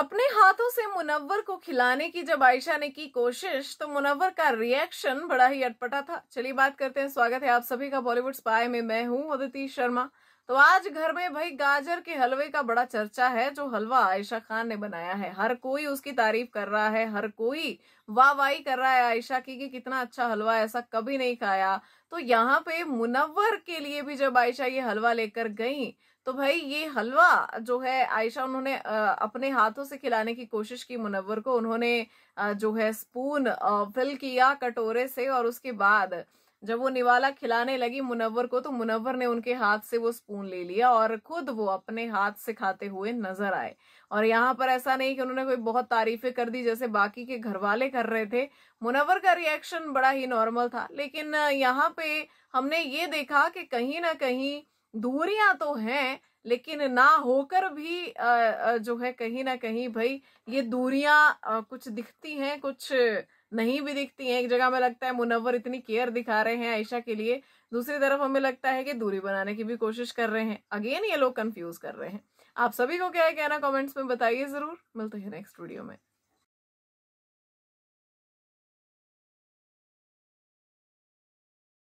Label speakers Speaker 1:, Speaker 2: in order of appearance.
Speaker 1: अपने हाथों से मुनव्वर को खिलाने की जब आयशा ने की कोशिश तो मुनव्वर का रिएक्शन बड़ा ही अटपटा था चलिए बात करते हैं स्वागत है आप सभी का बॉलीवुड स्पाई में मैं हूं अदिति शर्मा तो आज घर में भाई गाजर के हलवे का बड़ा चर्चा है जो हलवा आयशा खान ने बनाया है हर कोई उसकी तारीफ कर रहा है हर कोई वाह वाही कर रहा है आयशा की कि कितना अच्छा हलवा ऐसा कभी नहीं खाया तो यहाँ पे मुनव्वर के लिए भी जब आयशा ये हलवा लेकर गई तो भाई ये हलवा जो है आयशा उन्होंने अपने हाथों से खिलाने की कोशिश की मुनव्वर को उन्होंने जो है स्पून फिल किया कटोरे से और उसके बाद जब वो निवाला खिलाने लगी मुनव्वर को तो मुनव्वर ने उनके हाथ से वो स्पून ले लिया और खुद वो अपने हाथ से खाते हुए नजर आए और यहाँ पर ऐसा नहीं कि उन्होंने कोई बहुत तारीफें कर दी जैसे बाकी के घर वाले कर रहे थे मुनव्वर का रिएक्शन बड़ा ही नॉर्मल था लेकिन यहाँ पे हमने ये देखा कि कहीं ना कहीं दूरियां तो हैं लेकिन ना होकर भी जो है कहीं ना कहीं भाई ये दूरियां कुछ दिखती हैं कुछ नहीं भी दिखती हैं एक जगह हमें लगता है मुनवर इतनी केयर दिखा रहे हैं आयशा के लिए दूसरी तरफ हमें लगता है कि दूरी बनाने की भी कोशिश कर रहे हैं अगेन ये लोग कंफ्यूज कर रहे हैं आप सभी को क्या है कहना कमेंट्स में बताइए जरूर मिलते हैं नेक्स्ट वीडियो में